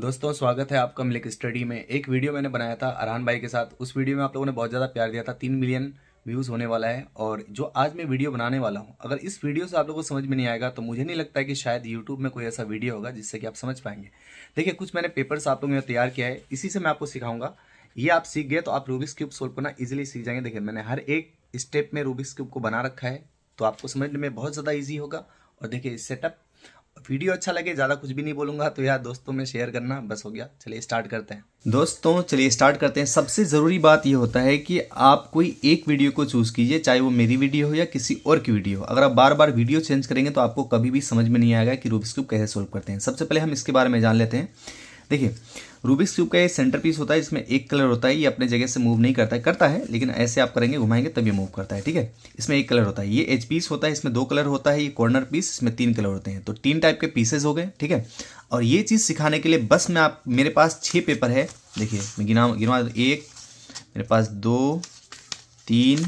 दोस्तों स्वागत है आपका मिलिक स्टडी में एक वीडियो मैंने बनाया था अरहान भाई के साथ उस वीडियो में आप लोगों ने बहुत ज़्यादा प्यार दिया था तीन मिलियन व्यूज़ होने वाला है और जो आज मैं वीडियो बनाने वाला हूँ अगर इस वीडियो से आप लोगों को समझ में नहीं आएगा तो मुझे नहीं लगता है कि शायद यूट्यूब में कोई ऐसा वीडियो होगा जिससे कि आप समझ पाएंगे देखिए कुछ मैंने पेपर्स आप लोगों ने तैयार किया है इसी से मैं आपको सिखाऊंगा ये आप सीख गए तो आप रूबिक्स क्यूब सोल्व करना ईजिली सीख जाएंगे देखिए मैंने हर एक स्टेप में रूबिक्स क्यूब को बना रखा है तो आपको समझने में बहुत ज़्यादा ईजी होगा और देखिए सेटअप वीडियो अच्छा लगे ज़्यादा कुछ भी नहीं बोलूंगा तो यार दोस्तों में शेयर करना बस हो गया चलिए स्टार्ट करते हैं दोस्तों चलिए स्टार्ट करते हैं सबसे ज़रूरी बात यह होता है कि आप कोई एक वीडियो को चूज़ कीजिए चाहे वो मेरी वीडियो हो या किसी और की वीडियो हो अगर आप बार बार वीडियो चेंज करेंगे तो आपको कभी भी समझ में नहीं आएगा कि रूबिस क्यूब कैसे सोल्व करते हैं सबसे पहले हम इसके बारे में जान लेते हैं देखिए रूबिक्स क्यूब का ये सेंटर पीस होता है जिसमें एक कलर होता है ये अपने जगह से मूव नहीं करता है करता है लेकिन ऐसे आप करेंगे घुमाएंगे तब ये मूव करता है ठीक है इसमें एक कलर होता है ये एच पीस होता है इसमें दो कलर होता है ये कॉर्नर पीस इसमें तीन कलर होते हैं तो तीन टाइप के पीसेज हो गए ठीक है और ये चीज़ सिखाने के लिए बस में आप मेरे पास छः पेपर है देखिए मैं गिना गिनवा एक मेरे पास दो तीन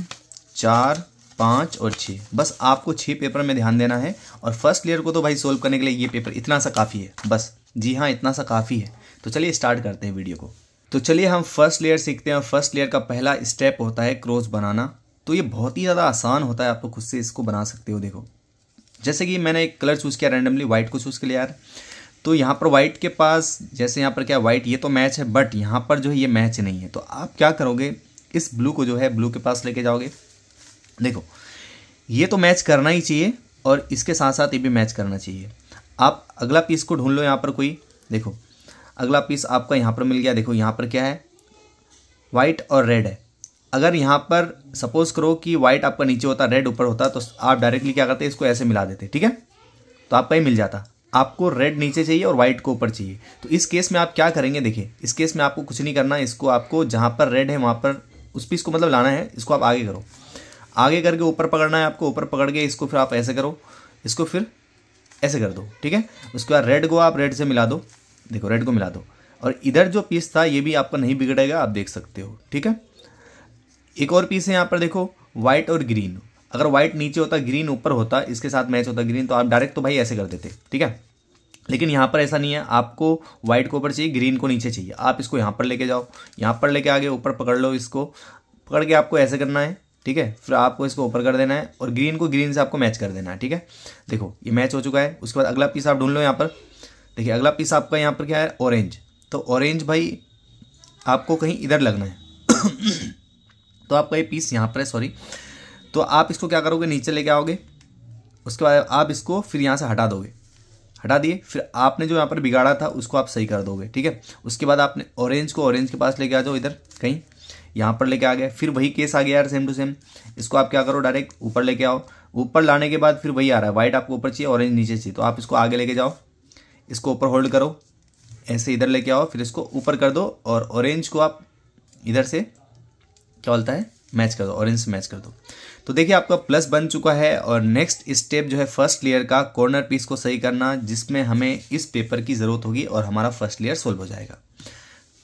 चार पाँच और छः बस आपको छः पेपर में ध्यान देना है और फर्स्ट लेयर को तो भाई सोल्व करने के लिए ये पेपर इतना सा काफ़ी है बस जी हाँ इतना सा काफ़ी है तो चलिए स्टार्ट करते हैं वीडियो को तो चलिए हम फर्स्ट लेयर सीखते हैं फर्स्ट लेयर का पहला स्टेप होता है क्रोस बनाना तो ये बहुत ही ज़्यादा आसान होता है आपको खुद से इसको बना सकते हो देखो जैसे कि मैंने एक कलर चूज़ किया रैंडमली वाइट को चूज़ कर लिया यार तो यहाँ पर वाइट के पास जैसे यहाँ पर क्या वाइट ये तो मैच है बट यहाँ पर जो है ये मैच नहीं है तो आप क्या करोगे इस ब्लू को जो है ब्लू के पास लेके जाओगे देखो ये तो मैच करना ही चाहिए और इसके साथ साथ ये भी मैच करना चाहिए आप अगला पीस को ढूंढ लो यहाँ पर कोई देखो अगला पीस आपका यहाँ पर मिल गया देखो यहाँ पर क्या है वाइट और रेड है अगर यहाँ पर सपोज करो कि वाइट आपका नीचे होता रेड ऊपर होता तो आप डायरेक्टली क्या करते इसको ऐसे मिला देते ठीक है तो आपका ही मिल जाता आपको रेड नीचे चाहिए और वाइट को ऊपर चाहिए तो इस केस में आप क्या करेंगे देखिए इस केस में आपको कुछ नहीं करना इसको आपको जहाँ पर रेड है वहाँ पर उस पीस को मतलब लाना है इसको आप आगे करो आगे करके ऊपर पकड़ना है आपको ऊपर पकड़ के इसको फिर आप ऐसे करो इसको फिर ऐसे कर दो ठीक है उसके बाद रेड को आप रेड से मिला दो देखो रेड को मिला दो और इधर जो पीस था ये भी आपका नहीं बिगड़ेगा आप देख सकते हो ठीक है एक और पीस है यहाँ पर देखो वाइट और ग्रीन अगर वाइट नीचे होता ग्रीन ऊपर होता इसके साथ मैच होता ग्रीन तो आप डायरेक्ट तो भाई ऐसे कर देते ठीक है लेकिन यहाँ पर ऐसा नहीं है आपको वाइट को ऊपर चाहिए ग्रीन को नीचे चाहिए आप इसको यहाँ पर लेके जाओ यहाँ पर लेके आगे ऊपर पकड़ लो इसको पकड़ के आपको ऐसे करना है ठीक है फिर आपको इसको ऊपर कर देना है और ग्रीन को ग्रीन से आपको मैच कर देना है ठीक है देखो ये मैच हो चुका है उसके बाद अगला पीस आप ढूंढ लो यहाँ पर देखिए अगला पीस आपका यहाँ पर क्या है ऑरेंज तो ऑरेंज भाई आपको कहीं इधर लगना है तो आपका ये पीस यहाँ पर है सॉरी तो आप इसको क्या करोगे नीचे लेके आओगे उसके बाद आप इसको फिर यहाँ से हटा दोगे हटा दिए फिर आपने जो यहाँ पर बिगाड़ा था उसको आप सही कर दोगे ठीक है उसके बाद आपने ऑरेंज को ऑरेंज के पास लेके आ जाओ इधर कहीं यहाँ पर लेके आ गया फिर वही केस आ गया यार सेम टू सेम इसको आप क्या करो डायरेक्ट ऊपर लेके आओ ऊपर लाने के बाद फिर वही आ रहा है वाइट आपको ऊपर चाहिए ऑरेंज नीचे चाहिए तो आप इसको आगे लेके जाओ इसको ऊपर होल्ड करो ऐसे इधर लेके आओ फिर इसको ऊपर कर दो और ऑरेंज को आप इधर से क्या बोलता है मैच कर दो ऑरेंज से मैच कर दो तो देखिए आपका प्लस बन चुका है और नेक्स्ट स्टेप जो है फर्स्ट लेयर का कॉर्नर पीस को सही करना जिसमें हमें इस पेपर की ज़रूरत होगी और हमारा फर्स्ट लेयर सोल्व हो जाएगा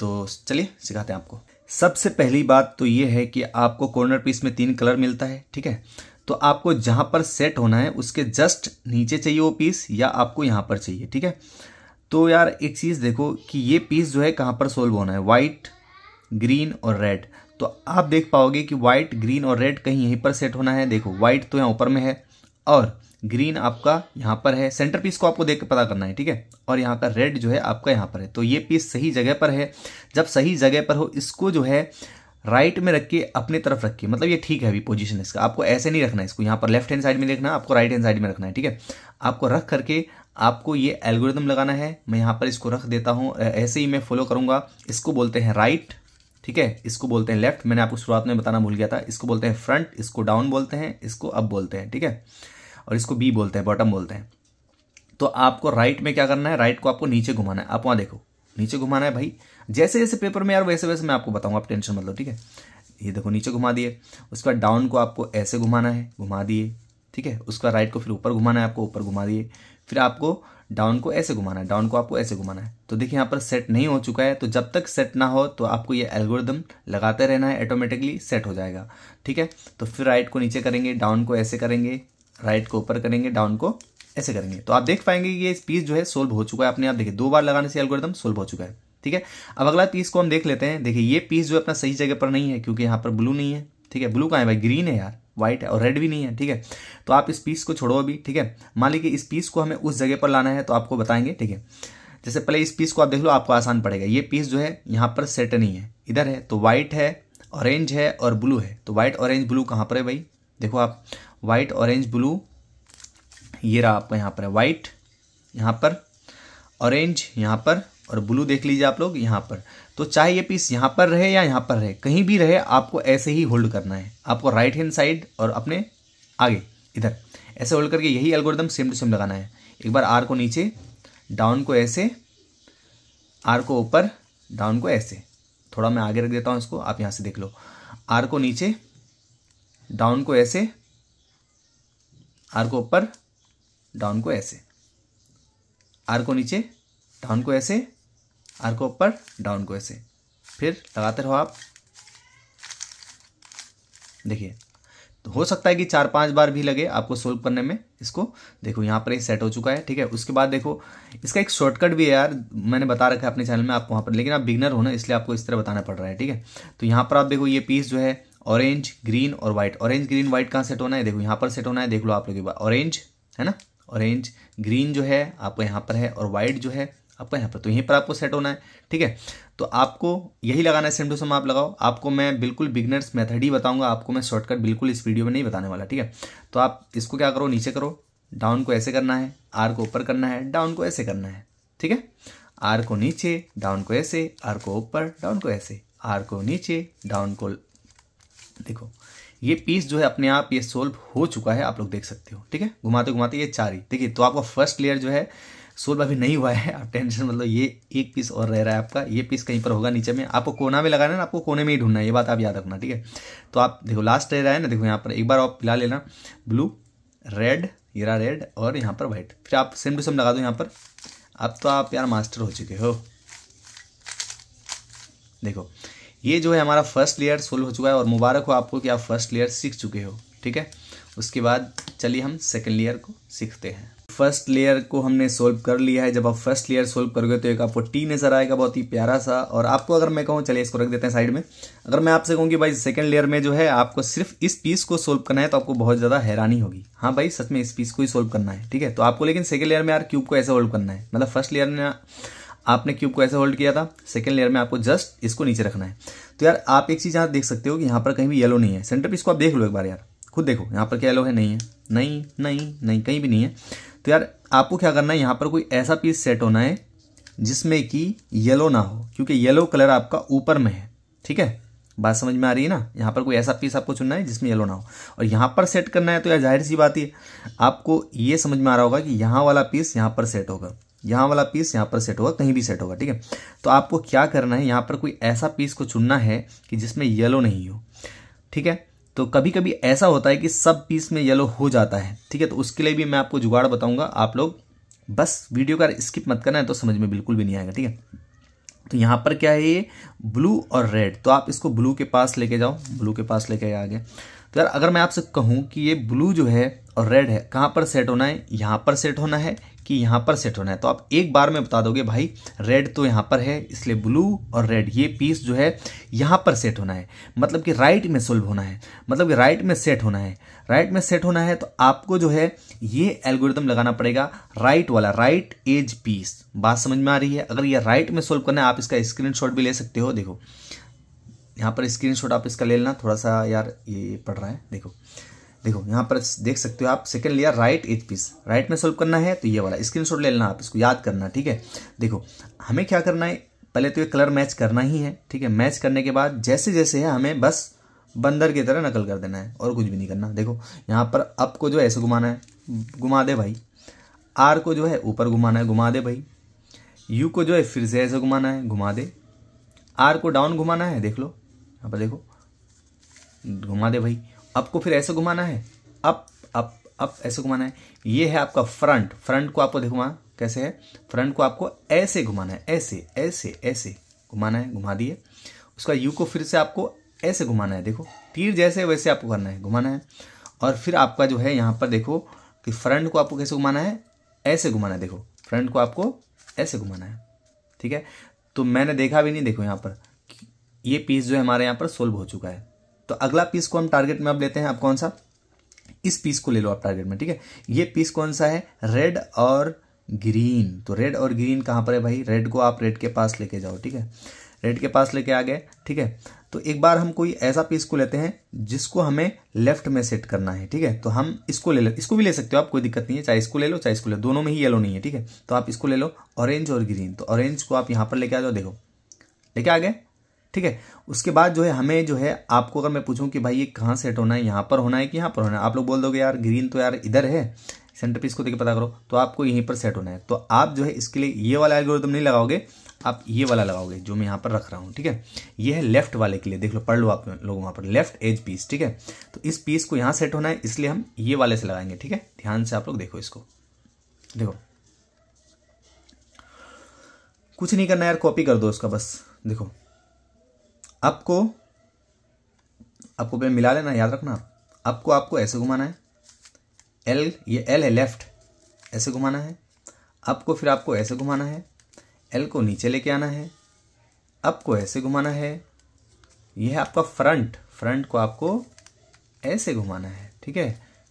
तो चलिए सिखाते हैं आपको सबसे पहली बात तो ये है कि आपको कॉर्नर पीस में तीन कलर मिलता है ठीक है तो आपको जहाँ पर सेट होना है उसके जस्ट नीचे चाहिए वो पीस या आपको यहाँ पर चाहिए ठीक है तो यार एक चीज़ देखो कि ये पीस जो है कहाँ पर सोल्व होना है वाइट ग्रीन और रेड तो आप देख पाओगे कि वाइट ग्रीन और रेड कहीं यहीं पर सेट होना है देखो वाइट तो यहाँ ऊपर में है और ग्रीन आपका यहाँ पर है सेंटर पीस को आपको देख के पता करना है ठीक है और यहाँ का रेड जो है आपका यहाँ पर है तो ये पीस सही जगह पर है जब सही जगह पर हो इसको जो है राइट में रख के अपने तरफ रखिए मतलब ये ठीक है अभी पोजीशन इसका आपको ऐसे नहीं रखना है इसको यहाँ पर लेफ्ट हैंड साइड में देखना आपको राइट हैंड साइड में रखना है ठीक है आपको रख करके आपको ये एल्गोरिदम लगाना है मैं यहाँ पर इसको रख देता हूँ ऐसे ही मैं फॉलो करूँगा इसको बोलते हैं राइट ठीक है इसको बोलते हैं लेफ्ट मैंने आपको शुरुआत में बताना भूल गया था इसको बोलते हैं फ्रंट इसको डाउन बोलते हैं इसको अप बोलते हैं ठीक है और इसको बी बोलते हैं बॉटम बोलते हैं तो आपको राइट में क्या करना है राइट को आपको नीचे घुमाना है आप वहाँ देखो नीचे घुमाना है भाई जैसे जैसे पेपर में यार वैसे वैसे मैं आपको बताऊंगा आप टेंशन मतलब ठीक है ये देखो नीचे घुमा दिए उसके बाद डाउन को आपको ऐसे घुमाना है घुमा दिए ठीक है उसका राइट को फिर ऊपर घुमाना है आपको ऊपर घुमा दिए फिर आपको डाउन को ऐसे घुमाना है डाउन को आपको ऐसे घुमाना है तो देखिए यहाँ पर सेट नहीं हो चुका है तो जब तक सेट ना हो तो आपको ये एल्गोरिदम लगाते रहना है ऑटोमेटिकली सेट हो जाएगा ठीक है तो फिर राइट को नीचे करेंगे डाउन को ऐसे करेंगे राइट को ऊपर करेंगे डाउन को ऐसे करेंगे तो आप देख पाएंगे कि ये पीस जो है सोल्व हो चुका है अपने आप देखिए दो बार लगाने से एल्गोरिदम सोल्व हो चुका है ठीक है अब अगला पीस को हम देख लेते हैं देखिए ये पीस जो है अपना सही जगह पर नहीं है क्योंकि यहाँ पर ब्लू नहीं है ठीक है ब्लू कहाँ है भाई ग्रीन है यार व्हाइट है और रेड भी नहीं है ठीक है तो आप इस पीस को छोड़ो अभी ठीक है मान लीजिए इस पीस को हमें उस जगह पर लाना है तो आपको बताएंगे ठीक है जैसे पहले इस पीस को आप देख लो आपको आसान पड़ेगा ये पीस जो है यहाँ पर सेट नहीं है इधर है तो व्हाइट है ऑरेंज है और ब्लू है तो व्हाइट ऑरेंज ब्लू कहाँ पर है भाई देखो आप व्हाइट ऑरेंज ब्लू ये रहा आपका यहाँ पर वाइट यहाँ पर ऑरेंज यहाँ पर और ब्लू देख लीजिए आप लोग यहाँ पर तो चाहे ये पीस यहाँ पर रहे या यहाँ पर रहे कहीं भी रहे आपको ऐसे ही होल्ड करना है आपको राइट हैंड साइड और अपने आगे इधर ऐसे होल्ड करके यही एल्गोरिदम सेम टू सेम लगाना है एक बार आर को नीचे डाउन को ऐसे आर को ऊपर डाउन को ऐसे थोड़ा मैं आगे रख देता हूँ इसको आप यहाँ से देख लो आर को नीचे डाउन को ऐसे आर को ऊपर डाउन को ऐसे आर को नीचे डाउन को ऐसे आर को ऊपर डाउन को ऐसे फिर लगाते रहो आप देखिए तो हो सकता है कि चार पांच बार भी लगे आपको सोल्व करने में इसको देखो यहाँ पर ये सेट हो चुका है ठीक है उसके बाद देखो इसका एक शॉर्टकट भी है यार मैंने बता रखा है अपने चैनल में आप वहाँ पर लेकिन आप बिगनर हो ना इसलिए आपको इस तरह बताना पड़ रहा है ठीक है तो यहाँ पर आप देखो ये पीस जो है ऑरेंज ग्रीन और व्हाइट ऑरेंज ग्रीन व्हाइट कहाँ सेट होना है देखो यहाँ पर सेट होना है देख लो आप लोग ऑरेंज है ना ऑरेंज ग्रीन जो है आपको यहाँ पर है और वाइट जो है आपको यहाँ पर तो यहीं पर आपको सेट होना है ठीक है तो आपको यही लगाना है सेम टू आप लगाओ आपको मैं बिल्कुल बिगनर्स मेथड ही बताऊंगा आपको मैं शॉर्टकट बिल्कुल इस वीडियो में नहीं बताने वाला ठीक है तो आप इसको क्या करो नीचे करो डाउन को ऐसे करना है आर को ऊपर करना है डाउन को ऐसे करना है ठीक है आर को नीचे डाउन को ऐसे आर को ऊपर डाउन को ऐसे आर को नीचे डाउन को देखो ये पीस जो है अपने आप ये सोल्व हो चुका है आप लोग देख सकते हो ठीक है घुमाते घुमाते ये चार ही देखिए तो आपका फर्स्ट लेयर जो है सोल्व अभी नहीं हुआ है आप टेंशन मतलब ये एक पीस और रह रहा है आपका ये पीस कहीं पर होगा नीचे में आपको कोना में लगाना है ना आपको कोने में ही ढूंढना है ये बात आप याद रखना ठीक है तो आप देखो लास्ट रह रहा है ना देखो यहाँ पर एक बार आप पिला लेना ब्लू रेड ये रेड और यहाँ पर व्हाइट फिर आप सेम टू सेम लगा दो यहाँ पर अब तो आप यार मास्टर हो चुके हो देखो ये जो है हमारा फर्स्ट लेयर सोल्व हो चुका है और मुबारक हो आपको कि आप फर्स्ट लेयर सीख चुके हो ठीक है उसके बाद चलिए हम सेकेंड लेयर को सीखते हैं फर्स्ट लेयर को हमने सोल्व कर लिया है जब आप फर्स्ट लेयर सोल्व करोगे तो एक आपको टी नज़र आएगा बहुत ही प्यारा सा और आपको अगर मैं कहूँ चलिए इसको रख देते हैं साइड में अगर मैं आपसे कहूँ कि भाई सेकेंड लेयर में जो है आपको सिर्फ इस पीस को सोल्व करना है तो आपको बहुत ज़्यादा हैरानी होगी हाँ भाई सच में इस पीस को ही सोल्व करना है ठीक है तो आपको लेकिन सेकेंड लेयर में यार क्यूब को ऐसे सोल्व करना है मतलब फर्स्ट लेयर में आपने क्यूब को ऐसे होल्ड किया था सेकेंड लेयर में आपको जस्ट इसको नीचे रखना है तो यार आप एक चीज़ यहाँ देख सकते हो कि यहाँ पर कहीं भी येलो नहीं है सेंटर पीस को आप देख लो एक बार यार खुद देखो यहाँ पर क्या येलो है नहीं है नहीं नहीं नहीं कहीं भी नहीं है तो यार आपको क्या करना है यहाँ पर कोई ऐसा पीस सेट होना है जिसमें कि येलो ना हो क्योंकि येलो कलर आपका ऊपर में है ठीक है बात समझ में आ रही है ना यहाँ पर कोई ऐसा पीस आपको चुनना है जिसमें येलो ना हो और यहाँ पर सेट करना है तो यार जाहिर सी बात है आपको ये समझ में आ रहा होगा कि यहाँ वाला पीस यहाँ पर सेट होगा यहाँ वाला पीस यहाँ पर सेट होगा कहीं भी सेट होगा ठीक है तो आपको क्या करना है यहाँ पर कोई ऐसा पीस को चुनना है कि जिसमें येलो नहीं हो ठीक है तो कभी कभी ऐसा होता है कि सब पीस में येलो हो जाता है ठीक है तो उसके लिए भी मैं आपको जुगाड़ बताऊंगा आप लोग बस वीडियो का स्किप मत करना है तो समझ में बिल्कुल भी नहीं आएगा ठीक है तो यहाँ पर क्या है ये ब्लू और रेड तो आप इसको ब्लू के पास लेके जाओ ब्लू के पास लेके आगे तो यार अगर मैं आपसे कहूँ कि ये ब्लू जो है और रेड है कहाँ पर सेट होना है यहाँ पर सेट होना है कि यहाँ पर सेट होना है तो आप एक बार में बता दोगे भाई रेड तो यहाँ पर है इसलिए ब्लू और रेड ये पीस जो है यहाँ पर सेट होना है मतलब कि राइट में सोल्व होना है मतलब कि राइट में सेट होना है राइट में सेट होना है तो आपको जो है ये एल्गोरिदम लगाना पड़ेगा राइट वाला राइट एज पीस बात समझ में आ रही है अगर ये राइट में सोल्व करना है आप इसका स्क्रीन भी ले सकते हो देखो यहाँ पर स्क्रीन आप इसका ले लेना थोड़ा सा यार ये पड़ रहा है देखो देखो यहाँ पर देख सकते हो आप सेकंड लिया राइट एज पीस राइट में सोल्व करना है तो ये वाला स्क्रीनशॉट ले लेना आप इसको याद करना ठीक है देखो हमें क्या करना है पहले तो ये कलर मैच करना ही है ठीक है मैच करने के बाद जैसे जैसे है हमें बस बंदर की तरह नकल कर देना है और कुछ भी नहीं करना देखो यहाँ पर अप को जो है ऐसे घुमाना है घुमा दे भाई आर को जो है ऊपर घुमाना है घुमा दे भाई यू को जो है फिर से ऐसे घुमाना है घुमा दे आर को डाउन घुमाना है देख लो यहाँ पर देखो घुमा दे भाई अप को फिर ऐसे घुमाना है अप अप अप ऐसे घुमाना है ये है आपका फ्रंट फ्रंट को आपको देखो कैसे है फ्रंट को आपको ऐसे घुमाना है ऐसे ऐसे ऐसे घुमाना है घुमा दिए उसका यू को फिर से आपको ऐसे घुमाना है देखो तीर जैसे वैसे आपको करना है घुमाना है और फिर आपका जो है यहाँ पर देखो कि फ्रंट को आपको कैसे घुमाना है ऐसे घुमाना है देखो फ्रंट को आपको ऐसे घुमाना है ठीक है तो मैंने देखा भी नहीं देखो यहाँ पर ये पीस जो है हमारे यहाँ पर सोल्व हो चुका है तो अगला पीस को हम टारगेट में अब लेते हैं आप कौन सा इस पीस को ले लो आप टारगेट में ठीक है ये पीस कौन सा है रेड और ग्रीन तो रेड और ग्रीन कहां पर है भाई रेड को आप रेड के पास लेके जाओ ठीक है रेड के पास लेके आ गए ठीक है तो एक बार हम कोई ऐसा पीस को लेते हैं जिसको हमें लेफ्ट में सेट करना है ठीक है तो हम इसको ले लो इसको भी ले सकते हो आप कोई दिक्कत नहीं है चाहे इसको ले लो चाहे इसको ले दोनों में ही येलो नहीं है ठीक है तो आप इसको ले लो ऑरेंज और ग्रीन तो ऑरेंज को आप यहां पर लेके आ जाओ देखो लेके आ गए ठीक है उसके बाद जो है हमें जो है आपको अगर मैं पूछूं कि भाई ये कहाँ सेट होना है यहाँ पर होना है कि यहाँ पर होना है आप लोग बोल दोगे यार ग्रीन तो यार इधर है सेंटर पीस को देखिए पता करो तो आपको यहीं पर सेट होना है तो आप जो है इसके लिए ये वाला एल्गोरिदम नहीं लगाओगे आप ये वाला लगाओगे जो मैं यहाँ पर रख रहा हूँ ठीक है ये है लेफ्ट वाले के लिए देख लो पढ़ लो आप लोग वहाँ पर लेफ्ट एज पीस ठीक है तो इस पीस को यहाँ सेट होना है इसलिए हम ये वाले से लगाएंगे ठीक है ध्यान से आप लोग देखो इसको देखो कुछ नहीं करना यार कॉपी कर दो उसका बस देखो आपको आपको पहले मिला लेना याद रखना आपको आपको ऐसे घुमाना है एल ये एल है लेफ्ट ऐसे घुमाना है आपको फिर आपको ऐसे घुमाना है एल को नीचे लेके आना है आपको ऐसे घुमाना है यह है आपका फ्रंट फ्रंट को आपको ऐसे घुमाना है ठीक है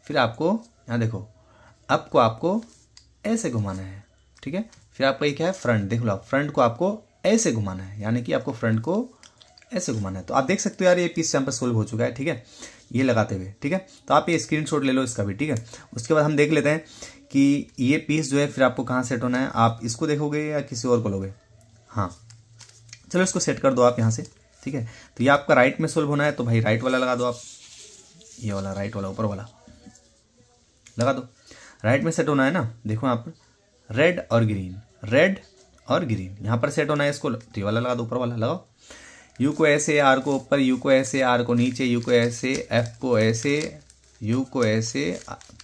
फिर आपको यहाँ देखो आपको आपको ऐसे घुमाना है ठीक है फिर आपका ये क्या है फ्रंट देख लो आप फ्रंट को आपको ऐसे घुमाना है यानी कि आपको फ्रंट को ऐसे घुमाना है तो आप देख सकते हो यार ये पीस यहाँ पर सोल्व हो चुका है ठीक है ये लगाते हुए ठीक है तो आप ये स्क्रीन ले लो इसका भी ठीक है उसके बाद हम देख लेते हैं कि ये पीस जो है फिर आपको कहाँ सेट होना है आप इसको देखोगे या किसी और को लोगे हाँ चलो इसको सेट कर दो आप यहाँ से ठीक है तो ये आपका राइट में सोल्व होना है तो भाई राइट वाला लगा दो आप ये वाला राइट वाला ऊपर वाला लगा दो राइट में सेट होना है ना देखो यहाँ पर रेड और ग्रीन रेड और ग्रीन यहाँ पर सेट होना है इसको तो ये वाला लगा दो ऊपर वाला लगाओ यू को ऐसे आर को ऊपर यू को ऐसे आर को नीचे यू को ऐसे एफ को ऐसे यू को ऐसे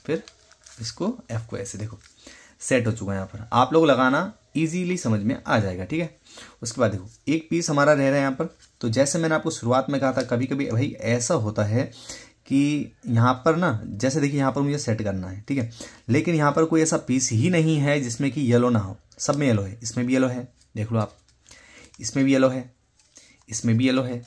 फिर इसको एफ को ऐसे देखो सेट हो चुका है यहाँ पर आप लोग लगाना इजीली समझ में आ जाएगा ठीक है उसके बाद देखो एक पीस हमारा रह रहा है यहाँ पर तो जैसे मैंने आपको शुरुआत में कहा था कभी कभी भाई ऐसा होता है कि यहाँ पर ना जैसे देखिए यहाँ पर मुझे सेट करना है ठीक है लेकिन यहाँ पर कोई ऐसा पीस ही नहीं है जिसमें कि येलो ना हो सब में येलो है इसमें भी येलो है देख लो आप इसमें भी येलो है इसमें भी येलो है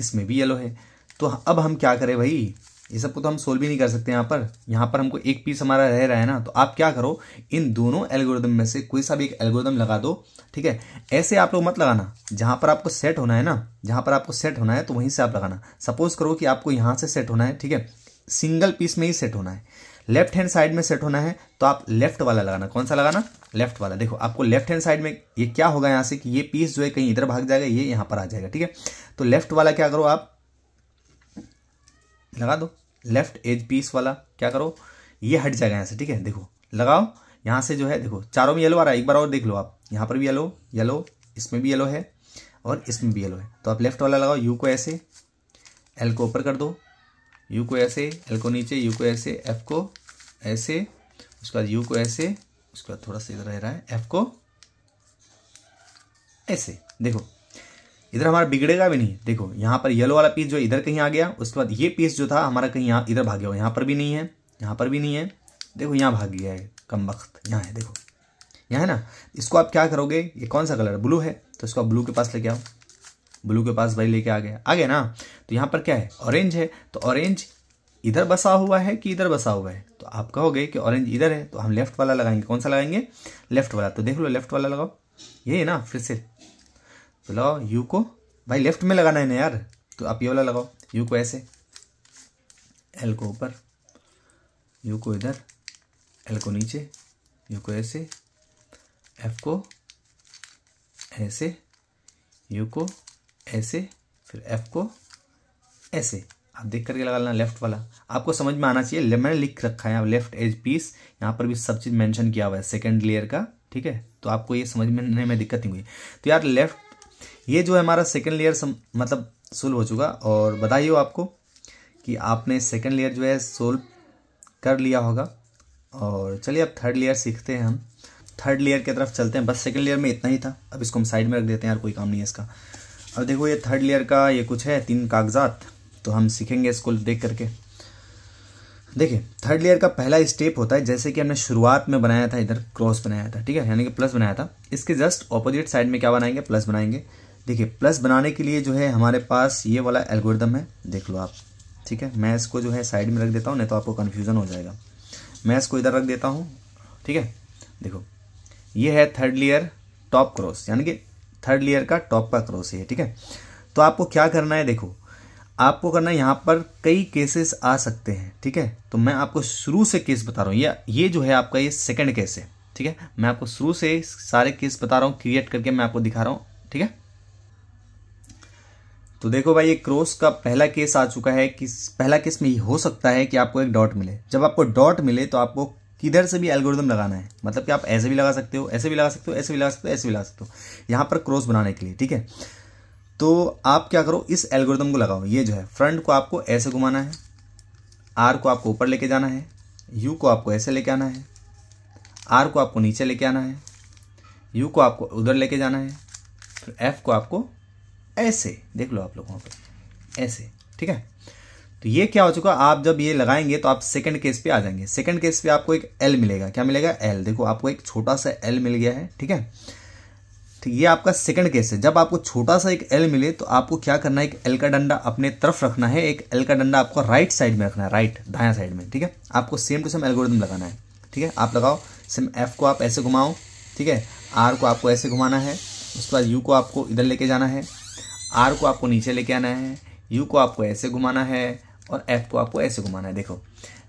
इसमें भी येलो है तो अब हम क्या करें भाई ये सबको तो हम सोल्व भी नहीं कर सकते यहाँ पर यहाँ पर हमको एक पीस हमारा रह रहा है ना तो आप क्या करो इन दोनों एल्गोरिदम में से कोई सा भी एक एल्गोरिदम लगा दो ठीक है ऐसे आप लोग मत लगाना जहाँ पर आपको सेट होना है ना जहाँ पर आपको सेट होना है तो वहीं से आप लगाना सपोज करो कि आपको यहाँ से सेट होना है ठीक है सिंगल पीस में ही सेट होना है लेफ्ट हैंड साइड में सेट होना है तो आप लेफ्ट वाला लगाना कौन सा लगाना लेफ्ट वाला देखो आपको लेफ्ट हैंड साइड में ये क्या होगा यहाँ से कि ये पीस जो है कहीं इधर भाग जाएगा ये यहाँ पर आ जाएगा ठीक है तो लेफ्ट वाला क्या करो आप लगा दो लेफ्ट एज पीस वाला क्या करो ये हट जाएगा यहाँ से ठीक है देखो लगाओ यहाँ से जो है देखो चारों में येलो आ रहा है एक बार और देख लो आप यहाँ पर भी येलो येलो इसमें भी येलो है और इसमें भी येलो है तो आप लेफ्ट वाला लगाओ यू को ऐसे एल को ऊपर कर दो यू को ऐसे एल को नीचे यू को ऐसे एफ को ऐसे उसके बाद यू को ऐसे उसके बाद थोड़ा सा इधर रह रहा है एफ को ऐसे देखो इधर हमारा बिगड़ेगा भी नहीं देखो यहाँ पर येलो वाला पीस जो इधर कहीं आ गया उसके बाद ये पीस जो था हमारा कहीं यहाँ इधर भाग गया यहाँ पर भी नहीं है यहाँ पर भी नहीं है देखो यहाँ भाग गया है कम वक्त यहाँ है देखो यहाँ है ना इसको आप क्या करोगे ये कौन सा कलर ब्लू है तो इसको आप ब्लू के पास लेके आओ ब्लू के पास भाई लेके आ गया आ गया ना तो यहाँ पर क्या है ऑरेंज है तो ऑरेंज इधर बसा हुआ है कि इधर बसा हुआ है तो आप कहोगे कि ऑरेंज इधर है तो हम लेफ्ट वाला लगाएंगे कौन सा लगाएंगे लेफ्ट वाला तो देख लो लेफ्ट वाला लगाओ ये है ना फिर से तो लगाओ यू को भाई लेफ्ट में लगाना है ना यार तो आप ये वाला लगाओ यू को ऐसे एल को ऊपर यू को इधर एल को नीचे यू को ऐसे एफ को ऐसे यू को ऐसे फिर एफ को ऐसे आप देख करके लगा लेना लेफ्ट वाला आपको समझ में आना चाहिए मैंने लिख रखा है लेफ्ट एज पीस यहाँ पर भी सब चीज़ मेंशन किया हुआ है सेकंड लेयर का ठीक है तो आपको ये समझ में में दिक्कत नहीं हुई तो यार लेफ्ट ये जो है हमारा सेकंड लेयर सम, मतलब सोल्व हो चुका और बताइए आपको कि आपने सेकेंड लेयर जो है सोल्व कर लिया होगा और चलिए अब थर्ड लेयर सीखते हैं हम थर्ड लेयर की तरफ चलते हैं बस सेकेंड लेयर में इतना ही था अब इसको हम साइड में रख देते हैं यार कोई काम नहीं है इसका अब देखो ये थर्ड लेयर का ये कुछ है तीन कागजात तो हम सीखेंगे इसको देख करके देखिए थर्ड लेयर का पहला स्टेप होता है जैसे कि हमने शुरुआत में बनाया था इधर क्रॉस बनाया था ठीक है यानी कि प्लस बनाया था इसके जस्ट ऑपोजिट साइड में क्या बनाएंगे प्लस बनाएंगे देखिए प्लस बनाने के लिए जो है हमारे पास ये वाला एल्गोरिदम है देख लो आप ठीक है मैं इसको जो है साइड में रख देता हूँ नहीं तो आपको कन्फ्यूज़न हो जाएगा मैं इसको इधर रख देता हूँ ठीक है देखो ये है थर्ड लेयर टॉप क्रॉस यानी कि थर्ड लेयर का टॉप का क्रॉस है ठीक है तो आपको क्या करना है देखो आपको करना यहाँ पर कई केसेस आ सकते हैं ठीक है तो मैं आपको शुरू से केस बता रहा हूँ ये जो है आपका ये सेकंड केस है ठीक है मैं आपको शुरू से सारे केस बता रहा हूँ क्रिएट करके मैं आपको दिखा रहा हूँ ठीक है तो देखो भाई ये क्रॉस का पहला केस आ चुका है कि पहला केस में ये हो सकता है कि आपको एक डॉट मिले जब आपको डॉट मिले तो आपको किधर से भी एल्गोरिदम लगाना है मतलब कि आप ऐसे भी लगा सकते हो ऐसे भी लगा सकते हो ऐसे भी लगा सकते हो ऐसे भी लगा सकते हो यहाँ पर क्रॉस बनाने के लिए ठीक है तो आप क्या करो इस एल्गोरिदम को लगाओ ये जो है फ्रंट को आपको ऐसे घुमाना है आर को आपको ऊपर लेके जाना है यू को आपको ऐसे लेके आना है आर को आपको नीचे लेके आना है यू को आपको उधर लेके जाना है फिर एफ को आपको ऐसे देख लो आप लोगों को ऐसे ठीक है तो ये क्या हो चुका आप जब ये लगाएंगे तो आप सेकंड केस पे आ जाएंगे सेकंड केस पे आपको एक एल मिलेगा क्या मिलेगा एल देखो आपको एक छोटा सा एल मिल गया है ठीक है तो ये आपका सेकंड केस है जब आपको छोटा सा एक एल मिले तो आपको क्या करना है एक एल का डंडा अपने तरफ रखना है एक एल का डंडा आपको राइट साइड में रखना है राइट दाया साइड में ठीक है आपको सेम टू सेम एल्गोरिदम लगाना है ठीक है आप लगाओ सेम एफ को आप ऐसे घुमाओ ठीक है आर को आपको ऐसे घुमाना है उसके बाद यू को आपको इधर लेके जाना है आर को आपको नीचे लेके आना है यू को आपको ऐसे घुमाना है और एफ को आपको ऐसे घुमाना है देखो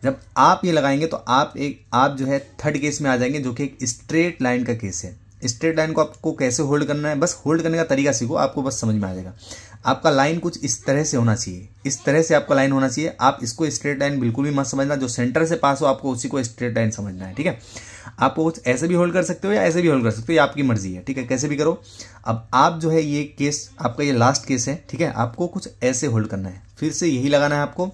जब आप ये लगाएंगे तो आप एक आप जो है थर्ड केस में आ जाएंगे जो कि एक स्ट्रेट लाइन का केस है स्ट्रेट लाइन को आपको कैसे होल्ड करना है बस होल्ड करने का तरीका सीखो आपको बस समझ में आ जाएगा आपका लाइन कुछ इस तरह से होना चाहिए इस तरह से आपका लाइन होना चाहिए आप इसको स्ट्रेट लाइन बिल्कुल भी मत समझना जो सेंटर से पास हो आपको उसी को स्ट्रेट लाइन समझना है ठीक है आपको कुछ ऐसे भी होल्ड कर सकते हो या ऐसे भी होल्ड कर सकते हो ये आपकी मर्जी है ठीक है कैसे भी करो अब आप जो है ये केस आपका ये लास्ट केस है ठीक है आपको कुछ ऐसे होल्ड करना है फिर से यही लगाना है आपको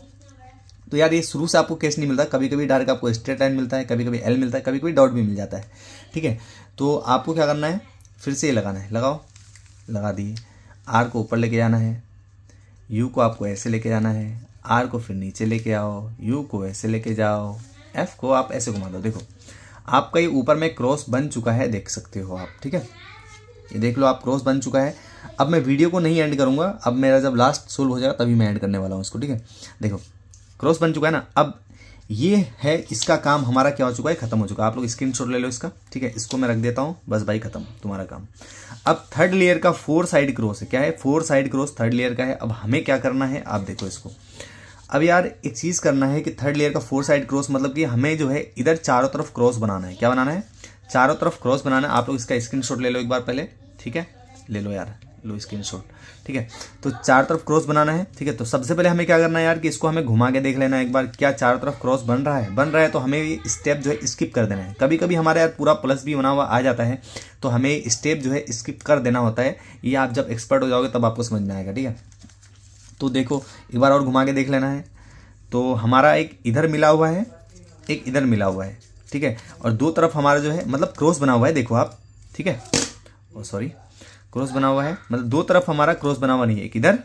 तो यार ये शुरू से आपको केस नहीं मिलता कभी कभी डार्क आपको स्ट्रेट लाइन मिलता है कभी कभी एल मिलता है कभी कभी डॉट भी मिल जाता है ठीक है तो आपको क्या करना है फिर से ये लगाना है लगाओ लगा दिए आर को ऊपर लेके जाना है यू को आपको ऐसे लेके जाना है आर को फिर नीचे लेके आओ यू को ऐसे लेके जाओ एफ को आप ऐसे घुमा दो देखो आपका ये ऊपर में क्रॉस बन चुका है देख सकते हो आप ठीक है ये देख लो आप क्रॉस बन चुका है अब मैं वीडियो को नहीं एंड करूंगा अब मेरा जब लास्ट सोल्व हो जाएगा तभी मैं एंड करने वाला हूँ इसको ठीक है देखो क्रॉस बन चुका है ना अब ये है इसका काम हमारा क्या हो चुका है खत्म हो चुका है आप लोग स्क्रीन ले लो इसका ठीक है इसको मैं रख देता हूँ बस भाई खत्म तुम्हारा काम अब थर्ड लेयर का फोर साइड क्रॉस है क्या है four side cross third layer का है अब हमें क्या करना है आप देखो इसको अब यार एक चीज़ करना है कि थर्ड लेयर का फोर साइड क्रॉस मतलब कि हमें जो है इधर चारों तरफ क्रॉस बनाना है क्या बनाना है चारों तरफ क्रॉस बनाना है आप लोग इसका स्क्रीन ले लो एक बार पहले ठीक है ले लो यार लो स्क्रीन ठीक है तो चार तरफ क्रॉस बनाना है ठीक है तो सबसे पहले हमें क्या करना है यार कि इसको हमें घुमा के देख लेना है एक बार क्या चार तरफ क्रॉस बन रहा है बन रहा है तो हमें ये स्टेप जो है स्किप कर देना है कभी कभी हमारे यार पूरा प्लस भी बना हुआ आ जाता है तो हमें स्टेप जो है स्किप कर देना होता है ये आप जब एक्सपर्ट हो जाओगे तब आपको समझ में आएगा ठीक है तो देखो एक बार और घुमा के देख लेना है तो हमारा एक इधर मिला हुआ है एक इधर मिला हुआ है ठीक है और दो तरफ हमारा जो है मतलब क्रॉस बना हुआ है देखो आप ठीक है सॉरी क्रॉस बना हुआ है मतलब दो तरफ हमारा क्रॉस बना हुआ नहीं है एक इधर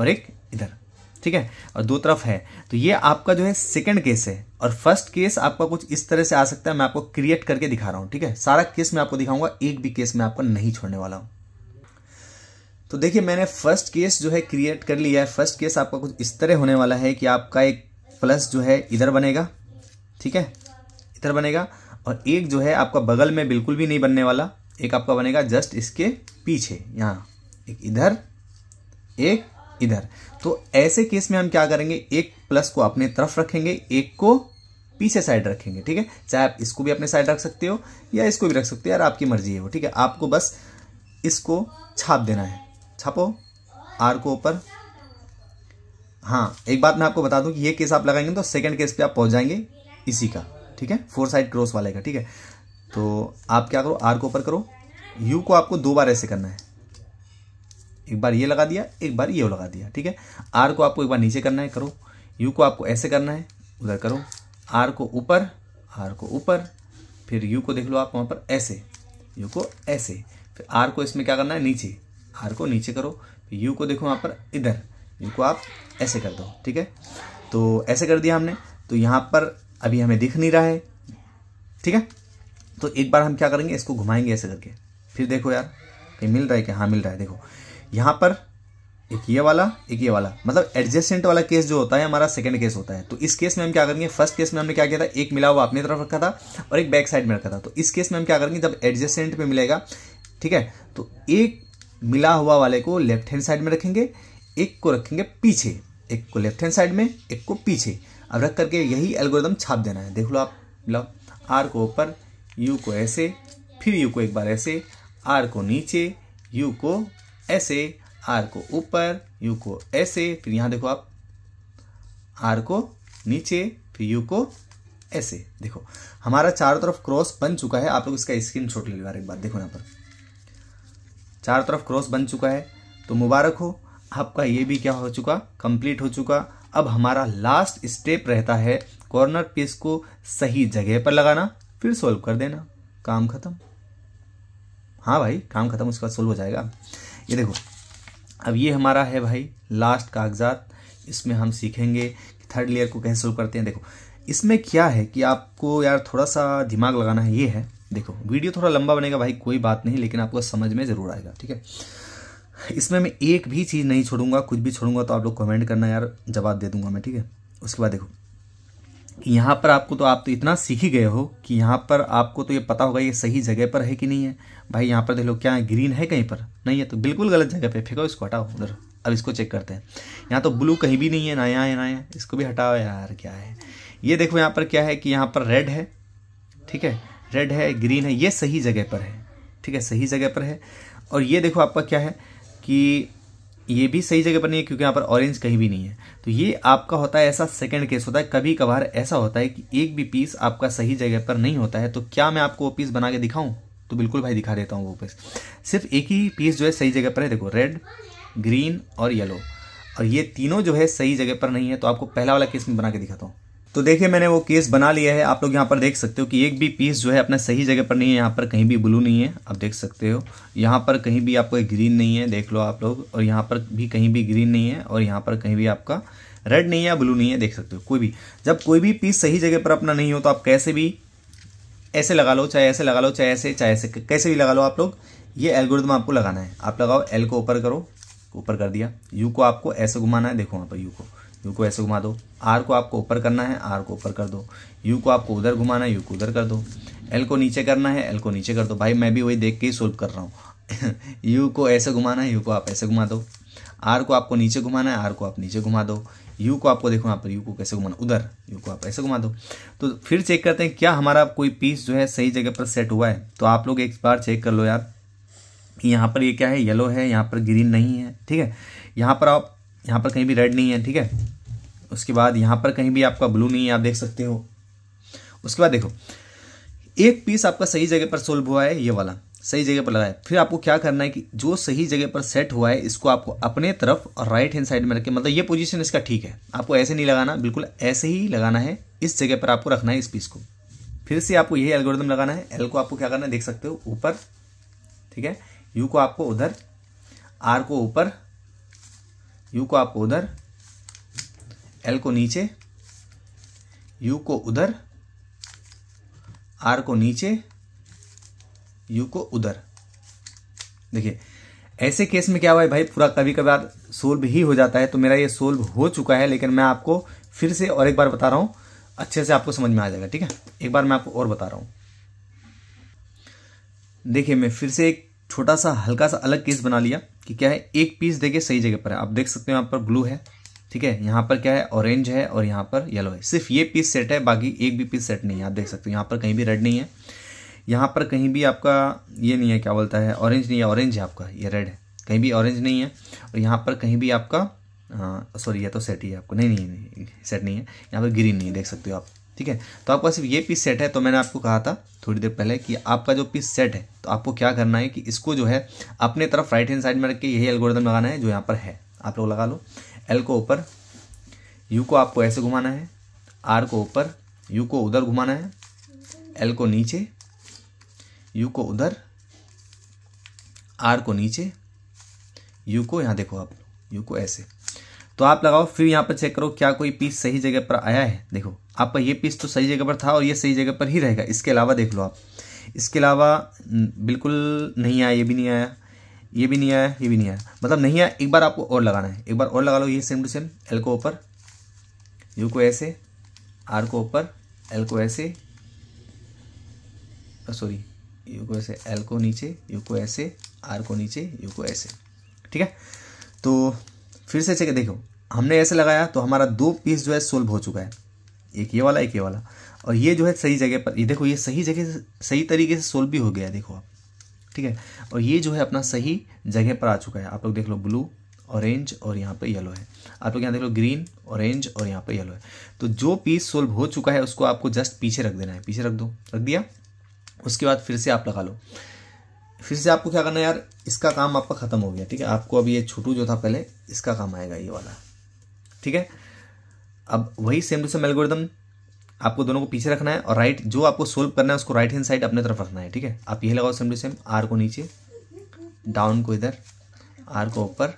और एक इधर ठीक है और दो तरफ है तो ये आपका जो है सेकंड केस है और फर्स्ट केस आपका कुछ इस तरह से आ सकता है मैं आपको क्रिएट करके दिखा रहा हूं ठीक है सारा केस मैं आपको दिखाऊंगा एक भी केस मैं आपको नहीं छोड़ने वाला हूं तो देखिए मैंने फर्स्ट केस जो है क्रिएट कर लिया है फर्स्ट केस आपका कुछ इस तरह होने वाला है कि आपका एक प्लस जो है इधर बनेगा ठीक है इधर बनेगा और एक जो है आपका बगल में बिल्कुल भी नहीं बनने वाला एक आपका बनेगा जस्ट इसके पीछे यहाँ एक इधर एक इधर तो ऐसे केस में हम क्या करेंगे एक प्लस को अपने तरफ रखेंगे एक को पीछे साइड रखेंगे ठीक है चाहे आप इसको भी अपने साइड रख सकते हो या इसको भी रख सकते हो यार आपकी मर्जी है वो ठीक है आपको बस इसको छाप देना है छापो आर को ऊपर हाँ एक बात मैं आपको बता दूं कि ये केस आप लगाएंगे तो सेकंड केस पे आप पहुंच जाएंगे इसी का ठीक है फोर साइड क्रॉस वाले का ठीक है तो आप क्या करो आर को ऊपर करो यू को आपको दो बार ऐसे करना है एक बार ये लगा दिया एक बार ये लगा दिया ठीक है आर को आपको एक बार नीचे करना है करो यू को आपको ऐसे करना है उधर करो आर को ऊपर आर को ऊपर फिर यू को देख लो आप वहाँ पर ऐसे यू को ऐसे फिर आर को इसमें क्या करना है नीचे आर को नीचे करो फिर यू को देखो वहाँ पर इधर यू को आप ऐसे कर दो ठीक है तो ऐसे कर दिया हमने तो यहाँ पर अभी हमें दिख नहीं रहा है ठीक है तो एक बार हम क्या करेंगे इसको घुमाएंगे ऐसे करके फिर देखो यार कहीं मिल रहा है क्या हाँ मिल रहा है देखो यहाँ पर एक ये वाला एक ये वाला मतलब एडजस्टेंट वाला केस जो होता है हमारा सेकंड केस होता है तो इस केस में हम क्या करेंगे फर्स्ट केस में हमने क्या किया था एक मिला हुआ अपनी तरफ रखा था और एक बैक साइड में रखा था तो इस केस में हम क्या करेंगे जब एडजस्टेंट में मिलेगा ठीक है तो एक मिला हुआ वाले को लेफ्ट हैंड साइड में रखेंगे एक को रखेंगे पीछे एक को लेफ्ट हैंड साइड में एक को पीछे अब रख करके यही एल्गोरिदम छाप देना है देख लो आप लो आर को ऊपर यू को ऐसे फिर यू को एक बार ऐसे आर को नीचे यू को ऐसे आर को ऊपर यू को ऐसे फिर यहाँ देखो आप आर को नीचे फिर यू को ऐसे देखो हमारा चारों तरफ क्रॉस बन चुका है आप लोग इसका स्क्रीन छोट ले एक बार देखो यहाँ पर चारों तरफ क्रॉस बन चुका है तो मुबारक हो आपका ये भी क्या हो चुका कंप्लीट हो चुका अब हमारा लास्ट स्टेप रहता है कॉर्नर पीस को सही जगह पर लगाना फिर सोल्व कर देना काम खत्म हाँ भाई काम खत्म उसके बाद सोल्व हो जाएगा ये देखो अब ये हमारा है भाई लास्ट कागजात इसमें हम सीखेंगे कि थर्ड लेयर को कैसे सोल्व करते हैं देखो इसमें क्या है कि आपको यार थोड़ा सा दिमाग लगाना है ये है देखो वीडियो थोड़ा लंबा बनेगा भाई कोई बात नहीं लेकिन आपको समझ में ज़रूर आएगा ठीक है इसमें मैं एक भी चीज़ नहीं छोड़ूंगा कुछ भी छोड़ूंगा तो आप लोग कमेंट करना यार जवाब दे दूंगा मैं ठीक है उसके बाद देखो यहाँ पर आपको तो आप तो इतना सीख ही गए हो कि यहाँ पर आपको तो ये पता होगा ये सही जगह पर है कि नहीं है भाई यहाँ पर देख लो क्या है ग्रीन है कहीं पर नहीं है तो बिल्कुल गलत जगह पे फेंको इसको हटाओ उधर अब इसको चेक करते हैं यहाँ तो ब्लू कहीं भी नहीं है ना यहाँ है ना यहाँ इसको भी हटाओ यार क्या है ये देखो यहाँ पर क्या है कि यहाँ पर रेड है ठीक है रेड है ग्रीन है ये सही जगह पर है ठीक है सही जगह पर है और ये देखो आपका क्या है कि ये भी सही जगह पर नहीं है क्योंकि यहाँ पर ऑरेंज कहीं भी नहीं है तो ये आपका होता है ऐसा सेकंड केस होता है कभी कभार ऐसा होता है कि एक भी पीस आपका सही जगह पर नहीं होता है तो क्या मैं आपको वो पीस बना के दिखाऊं तो बिल्कुल भाई दिखा देता हूँ वो पीस सिर्फ एक ही पीस जो है सही जगह पर है देखो रेड ग्रीन और येलो और ये तीनों जो है सही जगह पर नहीं है तो आपको पहला वाला केस में बना के दिखाता हूँ तो देखिए मैंने वो केस बना लिया है आप लोग यहाँ पर देख सकते हो कि एक भी पीस जो है अपना सही जगह पर नहीं है यहाँ पर कहीं भी ब्लू नहीं है आप देख सकते हो यहाँ पर कहीं भी आपको ग्रीन नहीं है देख लो आप लोग और यहाँ पर भी कहीं भी ग्रीन नहीं है और यहाँ पर कहीं भी आपका रेड नहीं है या ब्लू नहीं है देख सकते हो कोई भी जब कोई भी पीस सही जगह पर अपना नहीं हो तो आप कैसे भी ऐसे लगा लो चाहे ऐसे लगा लो चाहे ऐसे चाहे ऐसे कैसे भी लगा लो आप लोग ये एल्गोरिदम आपको लगाना है आप लगाओ एल को ऊपर करो ऊपर कर दिया यू को आपको ऐसे घुमाना है देखो वहाँ पर यू को यू को ऐसे घुमा दो आर को आपको ऊपर करना है आर को ऊपर कर दो यू को आपको उधर घुमाना है यू को उधर कर दो एल को नीचे करना है एल को नीचे कर दो भाई मैं भी वही देख के ही सोल्व कर रहा हूँ यू को ऐसे घुमाना है यू को आप ऐसे घुमा दो आर को आपको नीचे घुमाना है आर को आप नीचे घुमा दो यू को आपको देखो यहाँ पर यू को कैसे घुमाना उधर यू को आप ऐसे घुमा दो तो फिर चेक करते हैं क्या हमारा कोई पीस जो है सही जगह पर सेट हुआ है तो आप लोग एक बार चेक कर लो यार यहाँ पर ये क्या है येलो है यहाँ पर ग्रीन नहीं है ठीक है यहाँ पर आप यहाँ पर कहीं भी रेड नहीं है ठीक है उसके बाद यहाँ पर कहीं भी आपका ब्लू नहीं है आप देख सकते हो उसके बाद देखो एक पीस आपका सही जगह पर सोल्व हुआ है ये वाला सही जगह पर लगा है फिर आपको क्या करना है कि जो सही जगह पर सेट हुआ है इसको आपको अपने तरफ और राइट हैंड साइड में रखें मतलब ये पोजीशन इसका ठीक है आपको ऐसे नहीं लगाना बिल्कुल ऐसे ही लगाना है इस जगह पर आपको रखना है इस पीस को फिर से आपको यही एल्गोरिदम लगाना है एल को आपको क्या करना है देख सकते हो ऊपर ठीक है यू को आपको उधर आर को ऊपर यू को आप उधर एल को नीचे यू को उधर आर को नीचे यू को उधर देखिए ऐसे केस में क्या हुआ है भाई पूरा कभी कभार सोल्व ही हो जाता है तो मेरा ये सोल्व हो चुका है लेकिन मैं आपको फिर से और एक बार बता रहा हूं अच्छे से आपको समझ में आ जाएगा ठीक है एक बार मैं आपको और बता रहा हूं देखिए मैं फिर से एक छोटा सा हल्का सा अलग केस बना लिया कि क्या है एक पीस देखे सही जगह पर है आप देख सकते हो यहाँ पर ब्लू है ठीक है यहाँ पर क्या है ऑरेंज है और यहाँ पर येलो है सिर्फ ये पीस सेट है बाकी एक भी पीस सेट नहीं है आप देख सकते हो यहाँ पर कहीं भी रेड नहीं है यहाँ पर कहीं भी आपका ये नहीं है क्या बोलता है ऑरेंज नहीं है ऑरेंज है आपका ये रेड है कहीं भी ऑरेंज नहीं है और यहाँ पर कहीं भी आपका सॉरी हाँ, ये तो सेट ही है आपको नहीं नहीं, नहीं सेट नहीं है यहाँ पर ग्रीन नहीं देख सकते हो आप ठीक है तो आपका सिर्फ ये पीस सेट है तो मैंने आपको कहा था थोड़ी देर पहले कि आपका जो पीस सेट है तो आपको क्या करना है कि इसको जो है अपने तरफ राइट हैंड साइड में रख के यही एल्गोरिदम लगाना है जो यहाँ पर है आप लोग लगा लो एल को ऊपर यू को आपको ऐसे घुमाना है आर को ऊपर यू को उधर घुमाना है एल को नीचे यू को उधर आर को नीचे यू को यहाँ देखो आप यू को ऐसे तो आप लगाओ फिर यहाँ पर चेक करो क्या कोई पीस सही जगह पर आया है देखो आपका ये पीस तो सही जगह पर था और ये सही जगह पर ही रहेगा इसके अलावा देख लो आप इसके अलावा बिल्कुल नहीं आया ये भी नहीं आया ये भी नहीं आया ये भी नहीं आया मतलब नहीं आया एक बार आपको और लगाना है एक बार और लगा लो ये सेम टू सेम एल को ऊपर यू को ऐसे आर को ऊपर एल को ऐसे सॉरी यू को ऐसे एल को नीचे यू को ऐसे आर को नीचे यू को ऐसे ठीक है तो फिर से चेक देखो हमने ऐसे लगाया तो हमारा दो पीस जो है सोल्व हो चुका है एक ये वाला एक ये वाला और ये जो है सही जगह पर ये देखो ये सही जगह सही तरीके से सोल्व भी हो गया देखो आप ठीक है और ये जो है अपना सही जगह पर आ चुका है आप लोग देख लो ब्लू ऑरेंज और यहाँ पे येलो है आप लोग यहाँ देख लो ग्रीन ऑरेंज और यहाँ पे येलो है तो जो पीस सोल्व हो चुका है उसको आपको जस्ट पीछे रख देना है पीछे रख दो रख दिया उसके बाद फिर से आप लगा लो फिर से आपको क्या करना है यार इसका काम आपका ख़त्म हो गया ठीक है आपको अब ये छोटू जो था पहले इसका काम आएगा ये वाला ठीक है अब वही सेम टू सेम एल्गोरिदम आपको दोनों को पीछे रखना है और राइट जो आपको सोल्व करना है उसको राइट हैंड साइड अपने तरफ रखना है ठीक है आप ये लगाओ सेम टू सेम आर को नीचे डाउन को इधर आर को ऊपर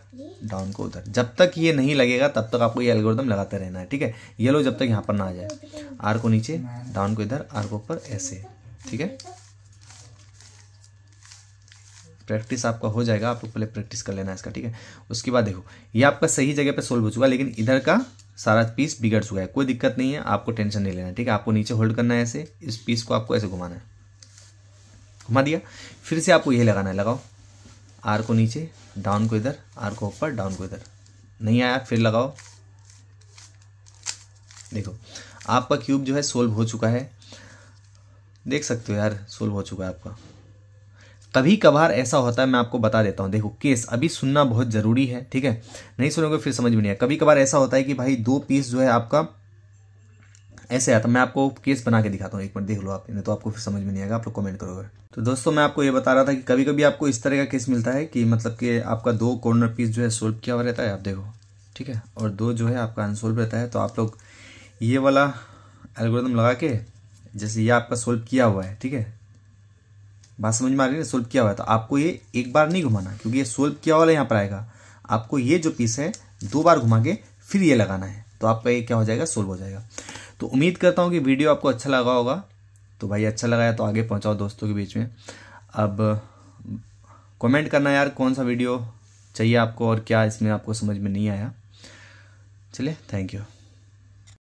डाउन को उधर जब तक ये नहीं लगेगा तब तक आपको ये एल्गोरिदम लगाते रहना है ठीक है ये लो जब तक यहाँ पर ना आ जाए आर को नीचे डाउन को इधर आर को ऊपर ऐसे ठीक है प्रैक्टिस आपका हो जाएगा आपको पहले प्रैक्टिस कर लेना है इसका ठीक है उसके बाद देखो ये आपका सही जगह पे सोल्व हो चुका लेकिन इधर का सारा पीस बिगड़ चुका है कोई दिक्कत नहीं है आपको टेंशन नहीं लेना ठीक है आपको नीचे होल्ड करना है ऐसे इस पीस को आपको ऐसे घुमाना है घुमा दिया फिर से आपको यही लगाना है लगाओ आर को नीचे डाउन को इधर आर को ऊपर डाउन को इधर नहीं आया फिर लगाओ देखो आपका क्यूब जो है सोल्व हो चुका है देख सकते हो यार सोल्व हो चुका है आपका कभी कभार ऐसा होता है मैं आपको बता देता हूँ देखो केस अभी सुनना बहुत ज़रूरी है ठीक है नहीं सुनोगे फिर समझ में नहीं आया कभी कभार ऐसा होता है कि भाई दो पीस जो है आपका ऐसे आता मैं आपको केस बना के दिखाता हूँ एक मिनट देख लो आप नहीं तो आपको फिर समझ में नहीं आएगा आप लोग कमेंट करोगे तो दोस्तों मैं आपको ये बता रहा था कि कभी कभी आपको इस तरह का केस मिलता है कि मतलब कि आपका दो कॉर्नर पीस जो है सोल्व किया हुआ रहता है आप देखो ठीक है और दो जो है आपका अनसोल्व रहता है तो आप लोग ये वाला एल्गोरिदम लगा के जैसे ये आपका सोल्व किया हुआ है ठीक है बात समझ में आ रही है सोल्व किया हुआ है तो आपको ये एक बार नहीं घुमाना क्योंकि ये सोल्व किया वाला यहाँ पर आएगा आपको ये जो पीस है दो बार घुमा के फिर ये लगाना है तो आपका ये क्या हो जाएगा सोल्व हो जाएगा तो उम्मीद करता हूँ कि वीडियो आपको अच्छा लगा होगा तो भाई अच्छा लगाया तो आगे पहुँचाओ दोस्तों के बीच में अब कमेंट करना यार कौन सा वीडियो चाहिए आपको और क्या इसमें आपको समझ में नहीं आया चलिए थैंक यू